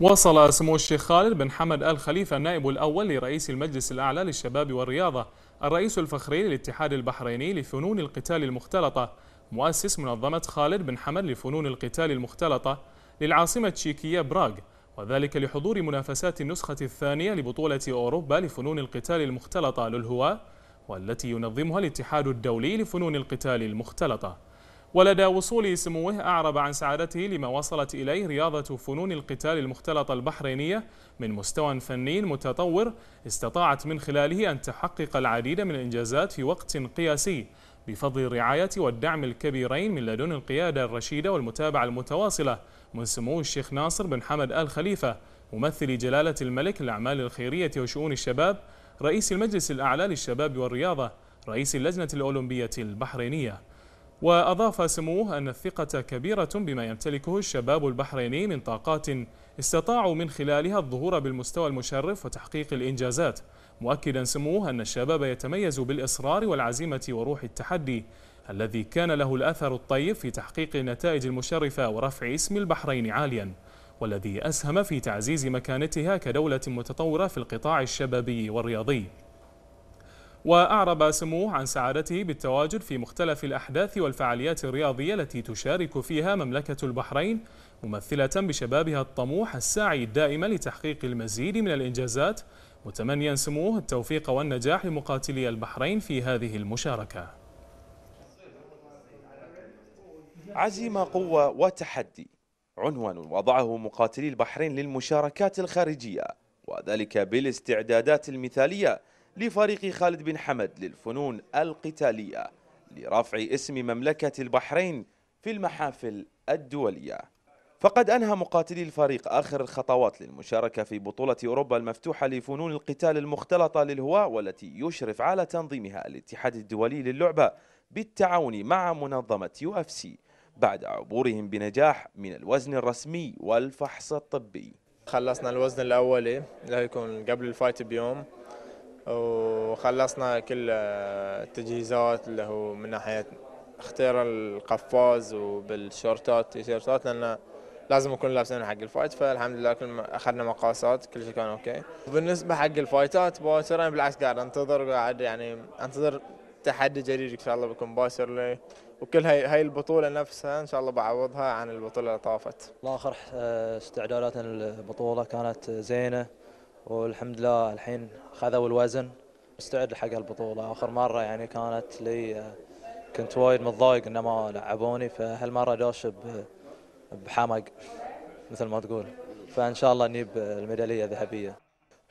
وصل سمو الشيخ خالد بن حمد آل خليفة النائب الأول لرئيس المجلس الأعلى للشباب والرياضة الرئيس الفخري للاتحاد البحريني لفنون القتال المختلطة مؤسس منظمة خالد بن حمد لفنون القتال المختلطة للعاصمة التشيكية براغ وذلك لحضور منافسات النسخة الثانية لبطولة أوروبا لفنون القتال المختلطة للهواء والتي ينظمها الاتحاد الدولي لفنون القتال المختلطة ولدى وصول سموه أعرب عن سعادته لما وصلت إليه رياضة فنون القتال المختلطة البحرينية من مستوى فني متطور استطاعت من خلاله أن تحقق العديد من الإنجازات في وقت قياسي بفضل الرعاية والدعم الكبيرين من لدن القيادة الرشيدة والمتابعة المتواصلة من سمو الشيخ ناصر بن حمد آل خليفة ممثل جلالة الملك للأعمال الخيرية وشؤون الشباب رئيس المجلس الأعلى للشباب والرياضة رئيس اللجنة الأولمبية البحرينية وأضاف سموه أن الثقة كبيرة بما يمتلكه الشباب البحريني من طاقات استطاعوا من خلالها الظهور بالمستوى المشرف وتحقيق الإنجازات مؤكدا سموه أن الشباب يتميز بالإصرار والعزيمة وروح التحدي الذي كان له الأثر الطيب في تحقيق النتائج المشرفة ورفع اسم البحرين عاليا والذي أسهم في تعزيز مكانتها كدولة متطورة في القطاع الشبابي والرياضي وأعرب سموه عن سعادته بالتواجد في مختلف الأحداث والفعاليات الرياضية التي تشارك فيها مملكة البحرين ممثلة بشبابها الطموح الساعي الدائم لتحقيق المزيد من الإنجازات متمنيا سموه التوفيق والنجاح لمقاتلي البحرين في هذه المشاركة عزيمة قوة وتحدي عنوان وضعه مقاتلي البحرين للمشاركات الخارجية وذلك بالاستعدادات المثالية لفريق خالد بن حمد للفنون القتالية لرفع اسم مملكة البحرين في المحافل الدولية فقد أنهى مقاتلي الفريق آخر الخطوات للمشاركة في بطولة أوروبا المفتوحة لفنون القتال المختلطة للهواء والتي يشرف على تنظيمها الاتحاد الدولي للعبة بالتعاون مع منظمة يو اف سي بعد عبورهم بنجاح من الوزن الرسمي والفحص الطبي خلصنا الوزن الأولي لا يكون قبل الفايت بيوم وخلصنا كل التجهيزات اللي هو من ناحيه اختيار القفاز وبالشورتات تيشيرتات لان لازم نكون لابسين حق الفايت فالحمد لله كل اخذنا مقاسات كل شيء كان اوكي وبالنسبه حق الفايتات باكر بالعكس قاعد انتظر قاعد يعني انتظر تحدي جديد ان شاء الله بكون باكر لي وكل هاي هاي البطوله نفسها ان شاء الله بعوضها عن البطوله اللي طافت. والله اخر آه، استعداداتنا للبطوله كانت زينه والحمد لله الحين خذوا الوزن مستعد لحق البطوله اخر مره يعني كانت لي آه، كنت وايد متضايق انه ما لعبوني فهالمره دوش بحمق مثل ما تقول فان شاء الله نجيب الميداليه الذهبيه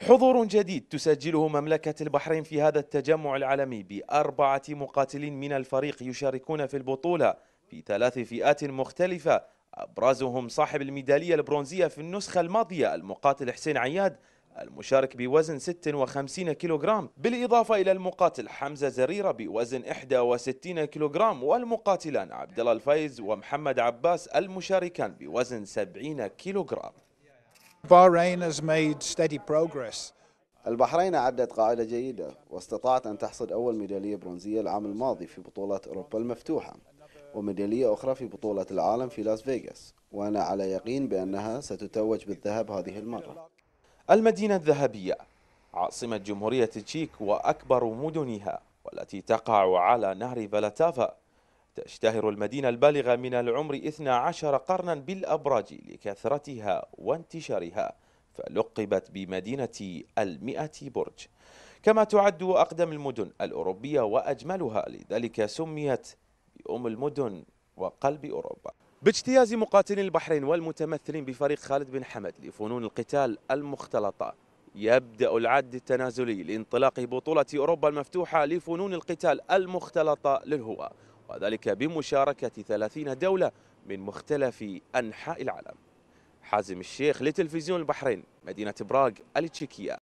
حضور جديد تسجله مملكة البحرين في هذا التجمع العالمي بأربعة مقاتلين من الفريق يشاركون في البطولة في ثلاث فئات مختلفة أبرزهم صاحب الميدالية البرونزية في النسخة الماضية المقاتل حسين عياد المشارك بوزن 56 كيلوغرام بالإضافة إلى المقاتل حمزة زريرة بوزن 61 كيلوغرام والمقاتلان عبدالله الفايز ومحمد عباس المشاركان بوزن 70 كيلوغرام Bahrain has made steady progress. البحرين عدت قاعدة جيدة واستطاعت أن تحصد أول ميدالية برونزية العام الماضي في بطولة أوروبا المفتوحة وميدالية أخرى في بطولة العالم في لاس فيغاس وأنا على يقين بأنها ستتوج بالذهب هذه المرة المدينة الذهبية عاصمة جمهورية تشيك وأكبر مدنها والتي تقع على نهر فلاتافا تشتهر المدينة البالغة من العمر 12 قرنا بالأبراج لكثرتها وانتشارها فلقبت بمدينة المئة برج كما تعد أقدم المدن الأوروبية وأجملها لذلك سميت بأم المدن وقلب أوروبا باجتياز مقاتلي البحرين والمتمثلين بفريق خالد بن حمد لفنون القتال المختلطة يبدأ العد التنازلي لانطلاق بطولة أوروبا المفتوحة لفنون القتال المختلطة للهواء وذلك بمشاركة 30 دولة من مختلف أنحاء العالم حازم الشيخ لتلفزيون البحرين مدينة براغ التشيكية